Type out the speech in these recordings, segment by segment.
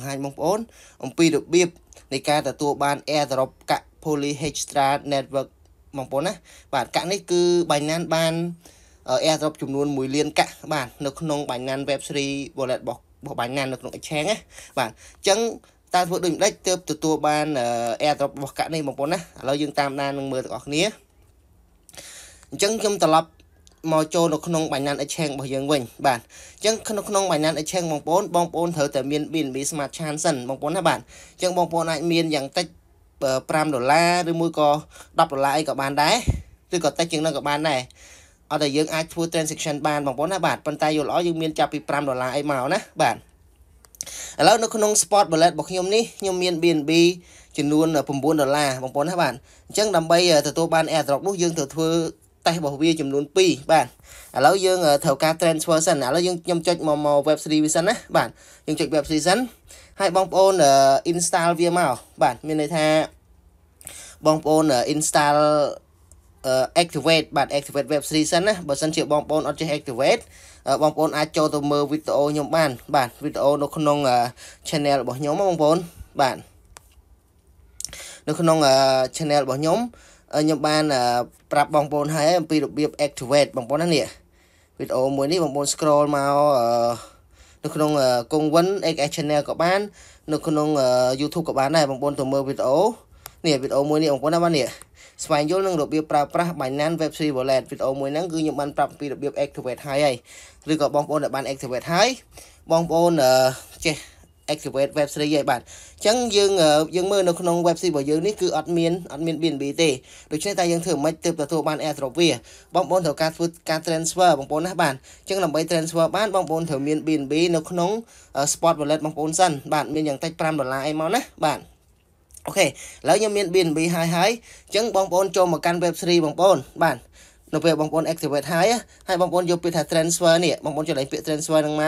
បង្ហាញបងប្អូនអំពីរបៀបនៃការទទួលបាន airdrop កាក់ Poly Hextra Network បងប្អូនណាបាទកាក់នេះគឺ Binance បាន airdrop ចំនួន1លានកាក់បាទនៅក្នុង Binance Web3 wallet របស់របស់ Binance នៅក្នុង exchange ណាបាទអញ្ចឹងតើធ្វើដូចម្ដេចទើបទទួលបាន airdrop របស់កាក់នេះបងប្អូនណាឥឡូវយើងតាមដាននឹងមើលទាំងអស់គ្នាអញ្ចឹងខ្ញុំត្រឡប់មកចូលនៅក្នុង Binance Exchange របស់យើងវិញបាទអញ្ចឹងក្នុងក្នុង Binance Exchange បងប្អូនបងប្អូនត្រូវតែមាន BNB Smart Chain សិនបងប្អូនណាបាទអញ្ចឹងបងប្អូនអាចមានយ៉ាងតិច5ដុល្លារឬមួយក៏10ដុល្លារអីក៏បានដែរឬក៏តិចជាងនោះក៏បានដែរអត់តែយើងអាចធ្វើ transaction បានបងប្អូនណាបាទប៉ុន្តែយល់ល្អយើងមាន ចាប់ពី5ដុល្លារអីមកណាបាទឥឡូវនៅក្នុង spot wallet របស់ខ្ញុំនេះខ្ញុំមាន BNB ចំនួន9ដុល្លារបងប្អូនណាបាទអញ្ចឹងដើម្បីទទួលបាន airdrop នោះយើងត្រូវធ្វើតេសរបស់វាចំនួន2បាទឥឡូវយើងត្រូវការ transfer សិនឥឡូវយើងខ្ញុំចុចមកមក web series វាសិនណាបាទយើងចុច web series សិនហើយបងប្អូន install វាមកបាទមានន័យថាបងប្អូន install activate បាទ activate web series សិនណាបើសិនជាបងប្អូនអត់ចេះ activate បងប្អូនអាចចូលទៅមើលវីដេអូខ្ញុំបានបាទវីដេអូនៅក្នុង channel របស់ខ្ញុំបងប្អូនបាទនៅក្នុង channel របស់ខ្ញុំខ្ញុំបានប្រាប់បងប្អូនហើយអំពីរបៀប activate បងប្អូនណានេះវីដេអូមួយនេះបងប្អូន scroll មកនៅក្នុងគង្វិន XS Channel ក៏បាន នៅក្នុង YouTube ក៏បានដែរបងប្អូនទៅមើលវីដេអូនេះវីដេអូមួយនេះបងប្អូនណាបាននេះស្វែងយល់នឹងរបៀបប្រើប្រាស់ Binance Web3 Wallet វីដេអូមួយហ្នឹងគឺខ្ញុំបានប្រាប់ពីរបៀប activate ហើយហើយឬក៏បងប្អូនដែលបាន activate ហើយបងប្អូនចេះ activate web 3ឯងបាទអញ្ចឹងយើងយើងមើលនៅក្នុង web 3របស់យើងនេះគឺអត់មានអត់មាន BNB ទេដូច្នេះតែយើងធ្វើមិនខ្មិចទើបទទួលបាន airdrop វាបងប្អូនត្រូវការធ្វើការ transfer បងប្អូនណាបាទអញ្ចឹងដើម្បី transfer បានបងប្អូនត្រូវមាន BNB នៅក្នុង spot wallet បងប្អូនសិនបាទមានយ៉ាងតិច5ដុល្លារឯងមកណាបាទអូខេឥឡូវខ្ញុំមាន BNB ហើយហើយអញ្ចឹងបងប្អូនចូលមកកាន់ web 3បងប្អូនបាទនៅពេលបងប្អូន activate ហើយហើយបងប្អូនយកពាក្យថា transfer នេះបងប្អូនចុចលេងពាក្យ transfer ហ្នឹងម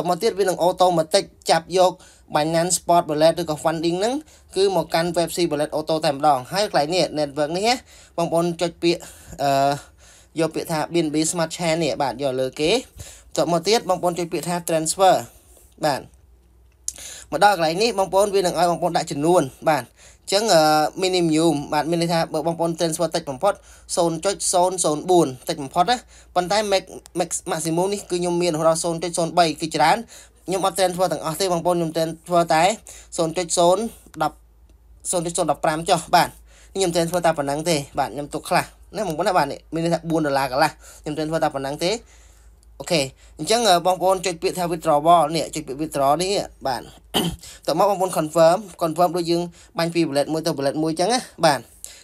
កបន្ទាប់មកទៀតវានឹង automatic ចាប់យក Binance Spot Wallet ឬក៏ funding ហ្នឹងគឺមកកាន់ Web3 Wallet auto តែម្ដងហើយកន្លែងនេះ network នេះបងប្អូនចុចពាក្យអឺយកពាក្យថា BNB Smart Chain នេះបាទយកលើគេបន្ទាប់មកទៀតបងប្អូនចុចពាក្យថា transfer បាទមកដល់កន្លែងនេះបងប្អូនវានឹងឲ្យបងប្អូនដាក់ចំនួនបាទអញ្ចឹង minimum បាទមានន័យថាបើបងប្អូន transfer តិចបំផុត0.004តិចបំផុតណាប៉ុន្តែ maximum នេះគឺខ្ញុំមានរហូតដល់0.03គឺច្រើនខ្ញុំអត់ transfer ទាំងអស់ទេបងប្អូនខ្ញុំ transfer តែ0.010 0.015ចុះបាទខ្ញុំ transfer តែប៉ុណ្ណឹងទេបាទខ្ញុំទុកខ្លះណាបងប្អូនណាបាទមានន័យថា4ដុល្លារកន្លះខ្ញុំ transfer តែប៉ុណ្ណឹងទេអូខេអញ្ចឹងបងប្អូនចុចពាក្យថា withdrawal នេះចុចពាក្យ withdraw នេះបាទតោះមកបងប្អូន confirm confirm ដូចយើង បាញ់ពី bullet មួយទៅ bullet មួយអញ្ចឹងណាបាទ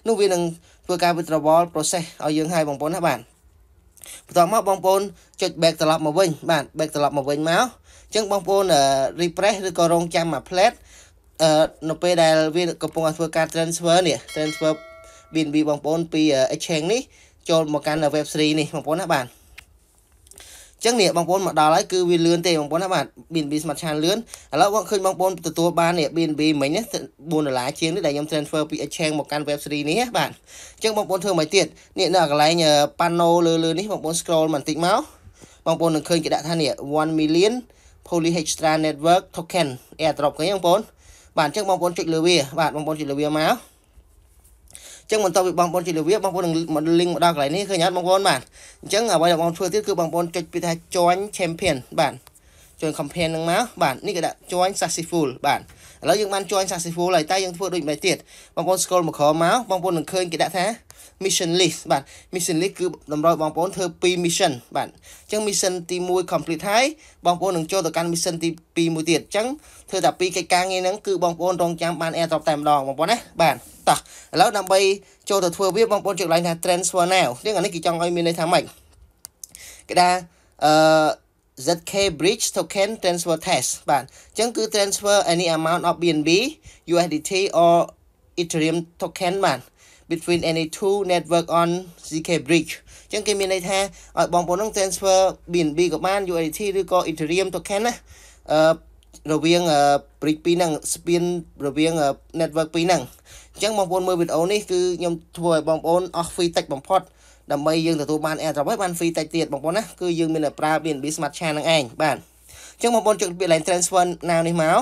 នោះវានឹងធ្វើការ withdrawal process ឲ្យយើងហើយបងប្អូនណាបាទបន្តមកបងប្អូនចុច back ត្រឡប់មកវិញបាទ back ត្រឡប់មកវិញមកអញ្ចឹងបងប្អូន refresh ឬក៏រងចាំមួយ plate អឺនៅពេលដែលវាកំពុងធ្វើការ transfer នេះ transfer BNB បងប្អូនពី exchange នេះចូលមកកាន់ web3 នេះបងប្អូនណាបាទចឹងនេះបងប្អូនមកដល់ហើយគឺវាលឿនទេបងប្អូនណាបាទ BNB Smart Chain លឿនឥឡូវបងឃើញបងប្អូនទទួលបាននេះ BNB មិញនេះ4ដុល្លារជាងនេះដែលខ្ញុំ transfer ពី exchange មកកាន់ web series នេះបាទចឹងបងប្អូនធ្វើមកទៀតនេះនៅកន្លែង pano លើលើនេះបងប្អូន scroll បន្តិចមកបងប្អូននឹងឃើញគេដាក់ថានេះ1 million Poly Extra Network Token airdrop គេបងប្អូនបាទអញ្ចឹងបងប្អូនចុចលើវាបាទបងប្អូនចុចលើវាមកអញ្ចឹងបន្តពីបងប្អូនជួយលាវាបងប្អូននឹង link មកដល់កន្លែងនេះឃើញអត់បងប្អូនបាទអញ្ចឹងអ្វីដែលបងធ្វើទៀតគឺបងប្អូនចុចពីថា join champion បាទ join campaign នឹងមកបាទនេះគេដាក់ join successful បាទឥឡូវយើងបាន join successful ហើយតែយើងធ្វើដូចម្ដេចទៀតបងប្អូន scroll មកក្រោមមកបងប្អូននឹងឃើញគេដាក់ថា mission list បាទ mission list គឺតម្រូវបងប្អូនធ្វើ2 mission បាទអញ្ចឹង mission ទី1 complete ហើយបងប្អូននឹងចូលទៅកាន់ mission ទី2មួយទៀតអញ្ចឹងធ្វើតែ2កិច្ចការងារហ្នឹងគឺបងប្អូនរងចាំបាន airdrop តែម្ដងបងប្អូនណាបាទតោះឥឡូវដើម្បីចូលទៅធ្វើវាបងប្អូនចុចឡើងថា transfer now យើងអានេះគេចង់ឲ្យមានន័យថាម៉េចគេថាអឺ ZK Bridge Token Transfer Test បាទអញ្ចឹងគឺ transfer any amount of BNB USDT or Ethereum token បាទ between any two network on ZK Bridge អញ្ចឹងគេមានន័យថាឲ្យបងប្អូននឹង transfer BNB ក៏បាន USDT ឬក៏ Ethereum token ណាអឺរវាង bridge ពីរហ្នឹងស្ពានរវាង network ពីរហ្នឹងអញ្ចឹងបងប្អូនមើលវីដេអូនេះគឺខ្ញុំធ្វើឲ្យបងប្អូនអស់ fee តិចបំផុតដើម្បីយើងទទួលបាន AirDrop ហើយបាន free តិចទៀតបងប្អូនណាគឺយើងមានតែប្រើ BNB Smart Chain ហ្នឹងឯងបាទអញ្ចឹងបងប្អូនជួយពី line transfer now នេះមកអ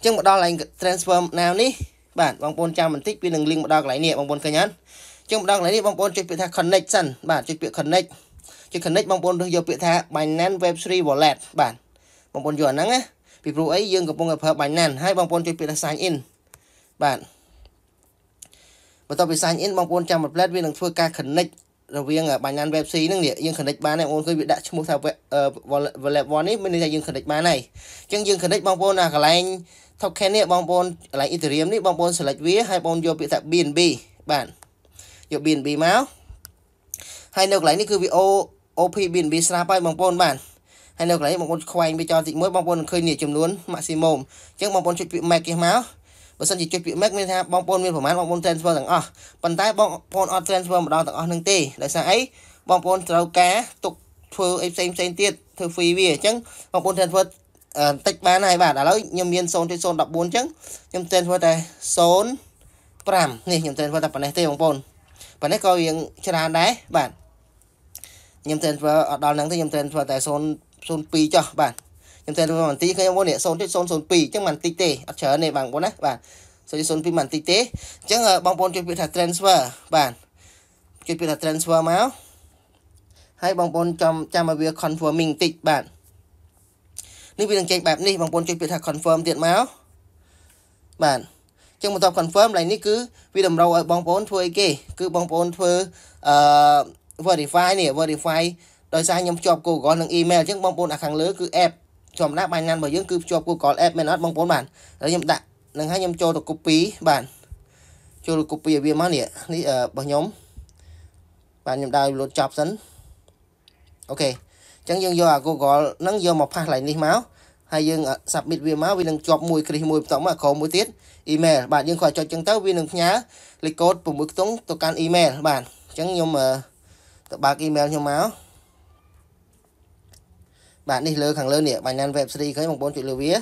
ញ្ចឹងមកដល់ line transfer now នេះបាទបងប្អូនចាំបន្តិចវានឹង link មកដល់កន្លែងនេះបងប្អូនឃើញអត់អញ្ចឹងមកដល់កន្លែងនេះបងប្អូនចុចពាក្យថា connect សិនបាទចុចពាក្យ connect ចុច connect បងប្អូនរើសយកពាក្យថា Binance Web3 Wallet បាទបងប្អូនយកអាហ្នឹងណាពីព្រោះអីយើងកំពុងតែប្រើ Binance ហើយបងប្អូនចុចពាក្យថា sign in បាទបន្ទាប់ពី sign in បងប្អូនចាំ template វានឹងធ្វើការ connect រវាង Binance Web C ហ្នឹងនេះយើង connect បានហើយបងប្អូនឃើញវាដាក់ឈ្មោះថា wallet 1នេះមានន័យថាយើង connect បានហើយអញ្ចឹងយើង connect បងប្អូនណាកន្លែង token នេះបងប្អូនកន្លែង Ethereum នេះបងប្អូន select វាហើយបងប្អូនយកពាក្យថា BNB បាទយក BNB មកហើយនៅកន្លែងនេះគឺ VO OP BNB ស្រាប់ហើយបងប្អូនបានហើយនៅកន្លែងបងប្អូនខ្វែងវាចោលតិចមួយបងប្អូននឹងឃើញនេះចំនួន maximum អញ្ចឹងបងប្អូនចុចពាក្យ max នេះមកបើសិនជាចុចពាក្យ max មានថាបងប្អូនមានប្រមាណបងប្អូន transfer ទាំងអស់ប៉ុន្តែបងប្អូនអត់ transfer ម្ដងទាំងអស់នឹងទេដោយសារអីបងប្អូនត្រូវការទុកធ្វើអីផ្សេងផ្សេងទៀតធ្វើ free វាអញ្ចឹងបងប្អូន transfer តិចបានហើយបាទឥឡូវខ្ញុំមាន0.014អញ្ចឹងខ្ញុំ transfer តែ05នេះខ្ញុំ transfer តែប៉ុណ្ណេះទេបងប្អូនប៉ុណ្ណេះក៏រៀងច្រើនដែរបាទខ្ញុំ transfer អត់ដល់ហ្នឹងទេខ្ញុំ transfer តែ0 02ចុះបាទខ្ញុំតែមន្ទីរឃើញបងប្អូននេះ0.002អញ្ចឹងមិនតិចទេអត់ច្រើនទេបងប្អូនណាបាទ0.02មិនតិចទេអញ្ចឹងបងប្អូនជួយពាក្យថា transfer បាទជួយពាក្យថា transfer មកហើយបងប្អូនចាំចាំឲ្យវា confirming តិចបាទនេះវានឹងចេញបែបនេះបងប្អូនជួយពាក្យថា confirm ទៀតមកបាទចឹងបន្ទាប់ confirm ឡើងនេះគឺវាតម្រូវឲ្យបងប្អូនធ្វើអីគេគឺបងប្អូនធ្វើអឺ verify នេះ verify ដោយសារខ្ញុំភ្ជាប់ Google និង email អញ្ចឹងបងប្អូនអាខាងលើគឺ app ចំណាប់បាញ់ណានរបស់យើងគឺភ្ជាប់ Google App មែនអត់បងប្អូនបាទឥឡូវខ្ញុំដាក់នឹងហើយខ្ញុំចូលទៅ copy បាទចូល copy ឲ្យវាមកនេះនេះរបស់ខ្ញុំបាទខ្ញុំដាក់ load ចប់សិនអូខេអញ្ចឹងយើងយកអា Google ហ្នឹងយកមកផាស line នេះមកហើយយើង submit វាមកវានឹងជាប់មួយគ្រីសមួយបន្តមកក្រោមមួយទៀត email បាទយើងគ្រាន់ចុចអញ្ចឹងទៅវានឹងផ្ញើលេខកូដ6ខ្ទង់ទៅកាន់ email បាទអញ្ចឹងខ្ញុំទៅបើក email ខ្ញុំមកបាទនេះលើខាងលើនេះ Binance Web 3ឃើញបងប្អូនជួយលើវា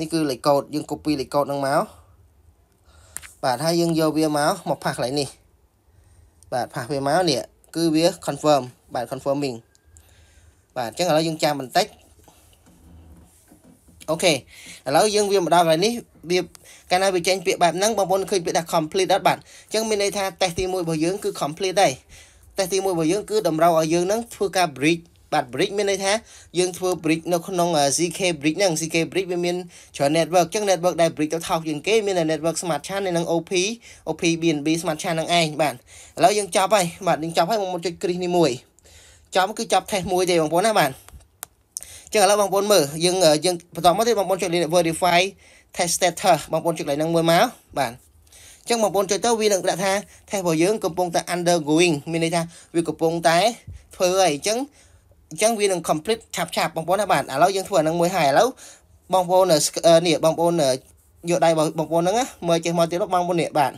នេះគឺលេខកូដយើង copy លេខកូដហ្នឹងមកបាទហើយយើងយកវាមកមកផាស់កន្លែងនេះបាទផាស់វាមកនេះគឺវា confirm បាទ confirming បាទអញ្ចឹងឥឡូវយើងចាំបន្តិចអូខេឥឡូវយើងវាមកដល់កន្លែងនេះវាកាលណាវាចេញពាក្យបែបហ្នឹងបងប្អូនឃើញពាក្យថា complete អត់បាទអញ្ចឹងមានន័យថាតេស្តទី1របស់យើងគឺ complete ដែរតេស្តទី1របស់យើងគឺតម្រូវឲ្យយើងនឹងធ្វើការ bridge បាទ bridge មានន័យថាយើងធ្វើ bridge នៅក្នុង CK bridge ហ្នឹង CK bridge វាមានច្រើន network អញ្ចឹង network ដែល bridge ទៅថោកជាងគេមាន network smart chan និង OP OP BNB smart chan ហ្នឹងឯងបាទឥឡូវយើងចប់ហើយបាទយើងចប់ហើយមកចុចគ្រីសនេះមួយចប់គឺចប់ test មួយទេបងប្អូនណាបាទចឹងឥឡូវបងប្អូនមើលយើងយើងបន្តមកទៀតបងប្អូនចុច verify test status បងប្អូនចុចឡើងហ្នឹងមួយមកបាទចឹងបងប្អូនចុចទៅវានឹងដាក់ថា test របស់យើងកំពុងតែ undergoing មានន័យថាវាកំពុងតែធ្វើហើយអញ្ចឹងអញ្ចឹងវានឹង complete ឆាប់ឆាប់បងប្អូនណាបាទឥឡូវយើងធ្វើអានឹងមួយហើយឥឡូវបងប្អូននេះបងប្អូនយកដៃបងប្អូនហ្នឹងមើលចេះមកទៀតបងប្អូននេះបាទ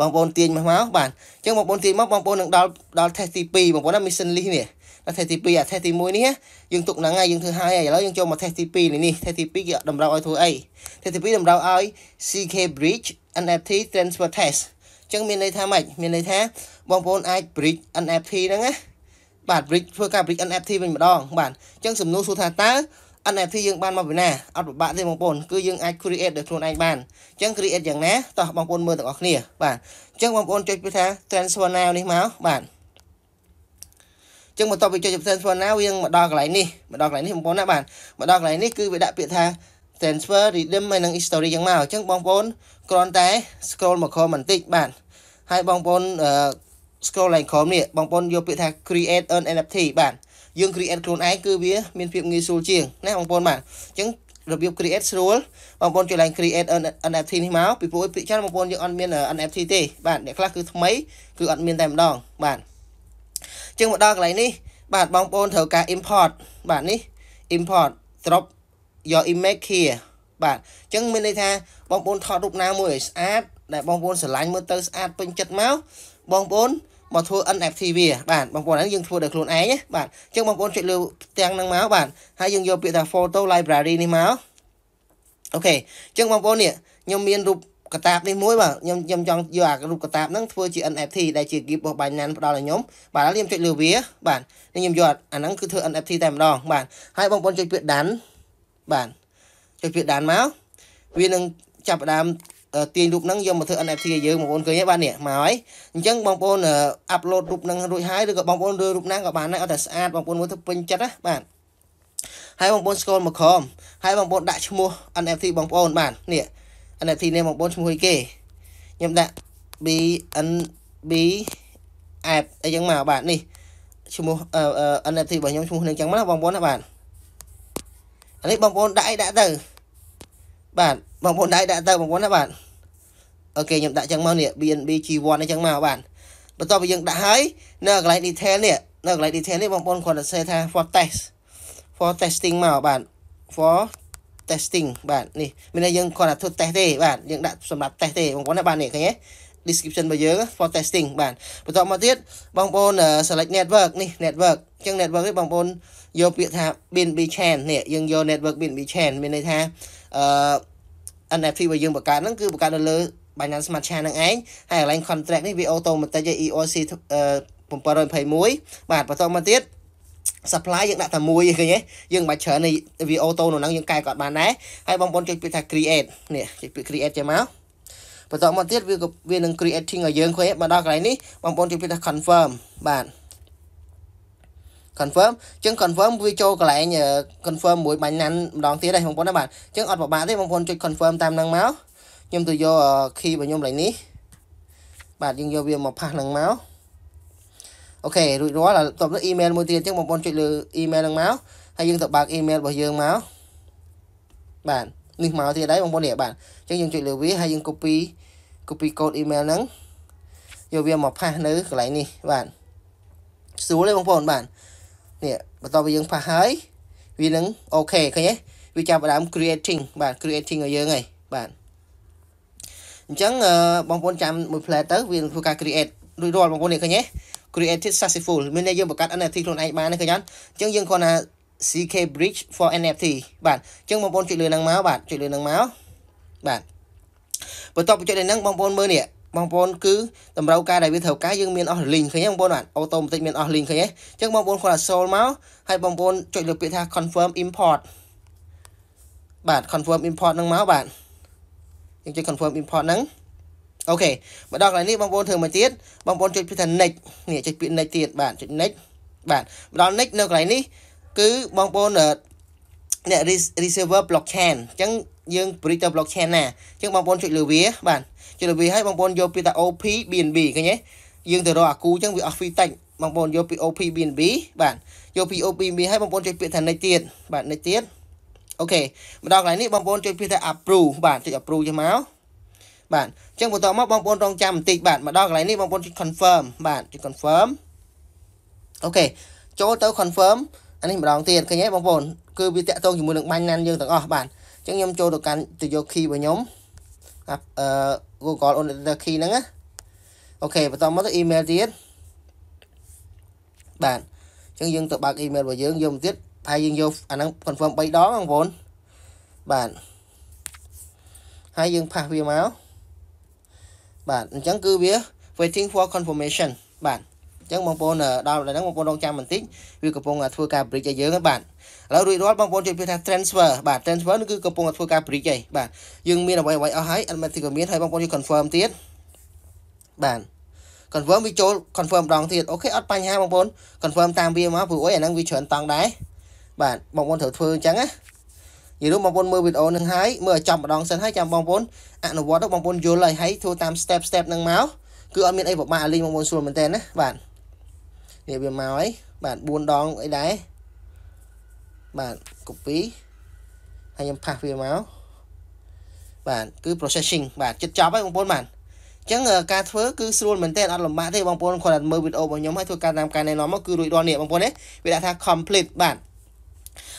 បងប្អូនទាញមកមកបាទអញ្ចឹងបងប្អូនទាញមកបងប្អូននឹងដល់ដល់ test ទី2បងប្អូនណា mission list នេះដល់ test ទី2អា test ទី1នេះយើងទុកហ្នឹងហើយយើងធ្វើហើយឥឡូវយើងចូលមក test ទី2នេះនេះ test ទី2គេតម្រូវឲ្យធ្វើអី test ទី2តម្រូវឲ្យ CK bridge NFT transfer test អញ្ចឹងមានន័យថាម៉េចមានន័យថាបងប្អូនអាច bridge NFT ហ្នឹងណាបាទ bridge ធ្វើការ bridge NFT វិញម្ដងបាទអញ្ចឹងសំណួរសួរថាតើ NFT យើងបានមកពីណាអត់ពិបាកទេបងប្អូនគឺយើងអាច create ដោយខ្លួនឯងបានអញ្ចឹង create យ៉ាងណាតោះបងប្អូនមើលទាំងអស់គ្នាបាទអញ្ចឹងបងប្អូនចុចពីថា transfer now នេះមកបាទចឹងបន្ទាប់ពីចុច transfer now យើងមកដល់កន្លែងនេះមកដល់កន្លែងនេះបងប្អូនណាបាទមកដល់កន្លែងនេះគឺវាដាក់ពាក្យថា transfer redeem ហើយនឹង history ចឹងមកអញ្ចឹងបងប្អូនគ្រាន់តែ scroll មកក្រោមបន្តិចបាទហើយបងប្អូន scroll line column នេះបងប្អូនយកពាក្យថា create an NFT បាទយើង create ខ្លួនឯងគឺវាមានភាពងាយស្រួលជាងណាបងប្អូនបាទអញ្ចឹងរបៀប create ស្រួលបងប្អូនជួយឡើង create NFT នេះមកពីព្រោះពាក្យច្រើនបងប្អូនយើងអត់មាន NFT ទេបាទអ្នកខ្លះគឺថ្មីគឺអត់មានតែម្ដងបាទអញ្ចឹងមកដល់កន្លែងនេះបាទបងប្អូនត្រូវការ import បាទនេះ import drop your image here បាទអញ្ចឹងមានន័យថាបងប្អូនថតរូបណាមួយឲ្យស្អាតដែលបងប្អូនស្រឡាញ់មើលទៅស្អាតពេញចិត្តមកបងប្អូនមកធ្វើ NFT វាបាទបងប្អូនហ្នឹងយើងធ្វើដោយខ្លួនឯងបាទអញ្ចឹងបងប្អូនចុចលើទាំងហ្នឹងមកបាទហើយយើងយកពាក្យថា photo library នេះមកអូខេអញ្ចឹងបងប្អូននេះខ្ញុំមានរូបកតាបនេះមួយបាទខ្ញុំខ្ញុំចង់យកអារូបកតាបហ្នឹងធ្វើជា NFT ដែលជា gift របស់ Binance ផ្ដល់ឲ្យខ្ញុំបាទហើយខ្ញុំចុចលើវាបាទខ្ញុំយកអាហ្នឹងគឺធ្វើ NFT តែម្ដងបាទហើយបងប្អូនចុចពាក្យ done បាទចុចពាក្យ done មកវានឹងចាប់ផ្ដើមទាញរូបហ្នឹងយកមកធ្វើ NFT ឲ្យយើងបងប្អូនឃើញទេបាទនេះមកហើយអញ្ចឹងបងប្អូនអាប់ឡូតរូបហ្នឹងរួចហើយឬក៏បងប្អូនលើរូបហ្នឹងក៏បានដែរអត់តែស្អាតបងប្អូនមើលទៅពេញចិត្តណាបាទហើយបងប្អូនស្គាល់មកក្រមហើយបងប្អូនដាក់ឈ្មោះ NFT បងប្អូនបាទនេះ NFT នេះបងប្អូនឈ្មោះអីគេខ្ញុំដាក់ BNB app អីចឹងមកបាទនេះឈ្មោះ NFT របស់ខ្ញុំឈ្មោះនឹងចឹងមកបងប្អូនណាបាទអានេះបងប្អូនដាក់អីដាក់ទៅបាទបងប្អូនដៃដាក់ទៅបងប្អូនណាបាទអូខេខ្ញុំដាក់ចឹងមកនេះ BNB G1 នេះចឹងមកបាទបន្ទាប់ពីយើងដាក់ហើយនៅកន្លែង detail នេះនៅកន្លែង detail នេះបងប្អូនគ្រាន់តែ say ថា for test for testing មកបាទ for testing បាទនេះមានន័យយើងគ្រាន់តែធ្វើ test ទេបាទយើងដាក់សម្រាប់ test ទេបងប្អូនណាបាទនេះឃើញទេ description របស់យើង for testing បាទបន្តមកទៀតបងប្អូន select network នេះ network អញ្ចឹង network នេះបងប្អូនយកពាក្យថា BNB chain នេះយើងយក network BNB chain មានន័យថាអឺ NFT របស់យើងបង្កើតហ្នឹងគឺបង្កើតនៅលើ Binance Smart Chain ហ្នឹងឯងហើយ align contract នេះវា automatic ឯ EOC 721បាទបន្តមកទៀត supply យើងដាក់តែមួយឃើញទេយើងមិនបាច់ច្រើននេះវា auto នៅហ្នឹងយើងកែក៏បានដែរហើយបងប្អូនចុចពាក្យថា create នេះចុចពាក្យ create ចេញមកបន្តមកទៀតវាក៏វានឹង creating ឲ្យយើងឃើញមកដល់កន្លែងនេះបងប្អូនចុចពាក្យថា confirm បាទ confirm អញ្ចឹង confirm វាចូលកន្លែង confirm មួយបាញ់ណាន់ម្ដងទៀតដែរបងប្អូនណាបាទអញ្ចឹងអត់ពិបាកទេបងប្អូនចុច confirm តាមហ្នឹងមកខ្ញុំទៅយក key របស់ខ្ញុំឡើងនេះបាទយើងយកវាមកផាសហ្នឹងមកអូខេរួចរាល់ដល់បន្ទាប់ទៅ email មួយទៀតអញ្ចឹងបងប្អូនចុចលើ email ហ្នឹងមកហើយយើងទៅបើក email របស់យើងមកបាទនេះមកទៀតដែរបងប្អូននេះបាទអញ្ចឹងយើងចុចលើវាហើយយើង copy copy code email ហ្នឹងយកវាមកផាសនៅកន្លែងនេះបាទស្រួលទេបងប្អូនបាទនេះបន្ទាប់ពីយើងផាសហើយវានឹងអូខេឃើញទេវាចាប់ផ្ដើម creating បាទ creating ឲ្យយើងហើយបាទអញ្ចឹងបងប្អូនចាំមួយផ្លែទៅវានឹងធ្វើការ create រួចរាល់បងប្អូននេះឃើញទេ created successful មានន័យយើងបង្កើត NFT ខ្លួនឯងបានឃើញអត់អញ្ចឹងយើងគ្រាន់ថា CK bridge for NFT បាទអញ្ចឹងបងប្អូនជួយលើនឹងមកបាទជួយលើនឹងមកបាទបន្ទាប់ពីជួយលើនឹងបងប្អូនមើលនេះបងប្អូនគឺតម្រូវការដែលវាត្រូវការយើងមានអស់លីងឃើញទេបងប្អូនបាទអូតូម៉ាទិកមានអស់លីងឃើញទេអញ្ចឹងបងប្អូនគាត់អាចសូលមកហើយបងប្អូនចុចលើពាក្យថា confirm import បាទ confirm import នឹងមកបាទយើងចុច confirm import ហ្នឹងអូខេមកដល់កន្លែងនេះបងប្អូនធ្វើមួយទៀតបងប្អូនចុចពាក្យថា next នេះចុចពាក្យ next ទៀតបាទចុច next បាទមកដល់ next នៅកន្លែងនេះគឺបងប្អូនអ្នក receiver blockchain អញ្ចឹងយើងព្រីទៅ blockchain ណាអញ្ចឹងបងប្អូនជួយលើវាបាទជួយលើវាឲ្យបងប្អូនយកពាក្យថា OP BNB ឃើញទេយើងទៅរកអាគូអញ្ចឹងវាអស់ fee តិចបងប្អូនយកពី OP BNB បាទយកពី OP BNB ឲ្យបងប្អូនចុចពាក្យថា next ទៀតបាទ next ទៀតអូខេមកដល់កន្លែងនេះបងប្អូនចុចពាក្យថា approve បាទចុច approve ចេះមកបាទអញ្ចឹងបន្តមកបងប្អូនរងចាំបន្តិចបាទមកដល់កន្លែងនេះបងប្អូនចុច confirm បាទចុច confirm អូខេចូលទៅ confirm អានេះម្ដងទៀតឃើញទេបងប្អូនគឺវាតាក់ទងជាមួយនឹងបាញ់ណានយើងទាំងអស់បាទអញ្ចឹងខ្ញុំចូលទៅកាន់ទៅយក key របស់ខ្ញុំអឺ Google Authenticator key ហ្នឹងណាអូខេបន្តមកទៅ email ទៀតបាទអញ្ចឹងយើងទៅបើក email របស់យើងយកមកទៀតហើយយើងយកអាហ្នឹង confirm 3ដងបងប្អូនបាទហើយយើងផាសវាមកបាទអញ្ចឹងគឺវា waiting for confirmation បាទអញ្ចឹងបងប្អូនដល់ដល់ហ្នឹងបងប្អូនរងចាំបន្តិចវាកំពុងធ្វើការ bridge ឲ្យយើងហ្នឹងបាទឥឡូវរួចរាល់បងប្អូនជួយពីថា transfer បាទ transfer នេះគឺកំពុងធ្វើការ bridge ហើយបាទយើងមានអ្វីអ្វីអស់ហើយ automatic ក៏មានហើយបងប្អូនជួយ confirm ទៀតបាទ confirm វាចូល confirm ម្ដងទៀតអូខេអត់បញ្ហាបងប្អូន confirm តាមវាមកព្រោះអីអាហ្នឹងវាច្រើនតង់ដែរបាទបងប្អូនត្រូវធ្វើអញ្ចឹងណានិយាយរួមបងប្អូនមើលវីដេអូនឹងហើយមើលចំម្ដងសិនហើយចាំបងប្អូនអនុវត្តទៅបងប្អូនយល់ហើយហើយធ្វើតាម step step នឹងមកគឺអត់មានអីពិបាកអាលីងបងប្អូនស្រួលមែនតើណាបាទនេះវាមកហើយបាទ4ដងអីដែរបាទ copy ហើយខ្ញុំផាសវាមកបាទគឺ processing បាទចិត្តចប់ហើយបងប្អូនបាទអញ្ចឹងការធ្វើគឺស្រួលមែនទេអត់លំបាកទេបងប្អូនគ្រាន់តែមើលវីដេអូរបស់ខ្ញុំហើយធ្វើការតាមការណែនាំមកគឺរួចរាល់នេះបងប្អូនណាវាដាក់ថា complete បាទ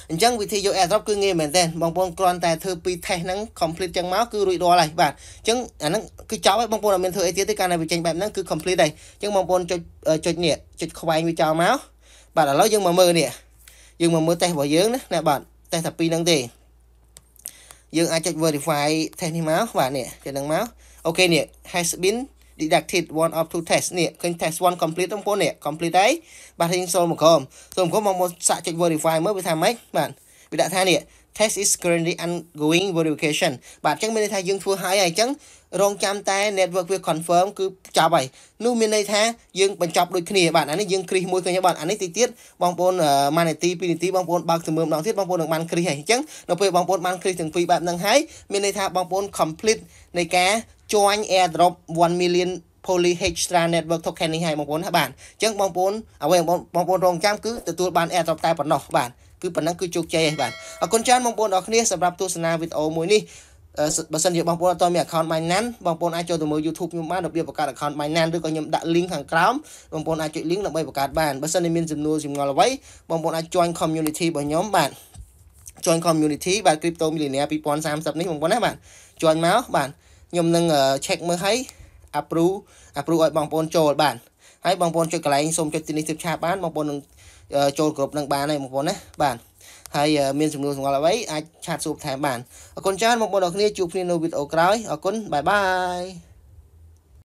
អញ្ចឹងវិធីយក airdrop គឺងាយមែនទែនបងប្អូនគ្រាន់តែធ្វើពី test ហ្នឹង complete ចឹងមកគឺរួចរាល់ហើយបាទអញ្ចឹងអាហ្នឹងគឺចប់ហើយបងប្អូនអត់មានធ្វើអីទៀតទេកាលណាវាចេញបែបហ្នឹងគឺ complete ហើយអញ្ចឹងបងប្អូនចុចចុចនេះចុចខ្វែងវាចោលមកបាទឥឡូវយើងមកមើលនេះយើងមកមើល test របស់យើងណាណាបាទ test តែពីរហ្នឹងទេយើងអាចចុច verify test នេះមកបាទនេះចេះនឹងមកអូខេនេះ has been deducted one of two tests នេះឃើញ test 1 complete បងប្អូននេះ complete ហើយបាទរៀងសូលមកក្រុមសូលមកក្រុមបងប្អូនសាកចុច verify មើលវាថាម៉េចបាទវាដាក់ថានេះ test is currently undergoing verification បាទអញ្ចឹងមានន័យថាយើងធ្វើហើយហើយអញ្ចឹងរងចាំតែ network វា confirm គឺចប់ហើយនោះមានន័យថាយើងបញ្ចប់ដូចគ្នាបាទអានេះយើងគ្រីសមួយឃើញបាទអានេះតិចទៀតបងប្អូន1នាទី2នាទីបងប្អូនបើកទៅមើលម្ដងទៀតបងប្អូននឹងបានគ្រីសហើយអញ្ចឹងនៅពេលបងប្អូនបានគ្រីសទាំងពីរបែបហ្នឹងហើយមានន័យថាបងប្អូន complete នៃការ join airdrop 1 million Poly Hextra Network Token នេះឲ្យបងប្អូនបាទអញ្ចឹងបងប្អូនអ្វីបងប្អូនរងចាំគឺទទួលបាន airdrop តែប៉ុណ្ណោះបាទគឺប៉ុណ្ណឹងគឺជោគជ័យហើយបាទអរគុណច្រើនបងប្អូនអរគ្នាសម្រាប់ទស្សនាវីដេអូមួយនេះបើសិនជាបងប្អូនអត់មាន account Binance បងប្អូនអាចចូលទៅមើល YouTube ខ្ញុំបានរបៀបបង្កើត account Binance ឬក៏ខ្ញុំដាក់ link ខាងក្រោមបងប្អូនអាចចុច link ដើម្បីបង្កើតបានបើសិនជាមានសំណួរចម្ងល់អ្វីបងប្អូនអាច join community របស់ខ្ញុំបាទ join community បាទ Crypto Millionaire 2030នេះបងប្អូនណាបាទ join មកបាទខ្ញុំនឹង check មើលឲ្យ approve approve ឲ្យបងប្អូនចូលបាន ហើយបងប្អូនចុចកន្លែងសូមចុចទីនេះទិបឆាបានបងប្អូននឹងចូលគ្រប់នឹងបានហើយបងប្អូនណាបាទហើយមានសំណួរសង្កល់អ្វីអាចឆាតសួរបន្ថែមបានអរគុណច្រើនបងប្អូនអរគ្នាជួបគ្នានៅវីដេអូក្រោយអរគុណបាយបាយ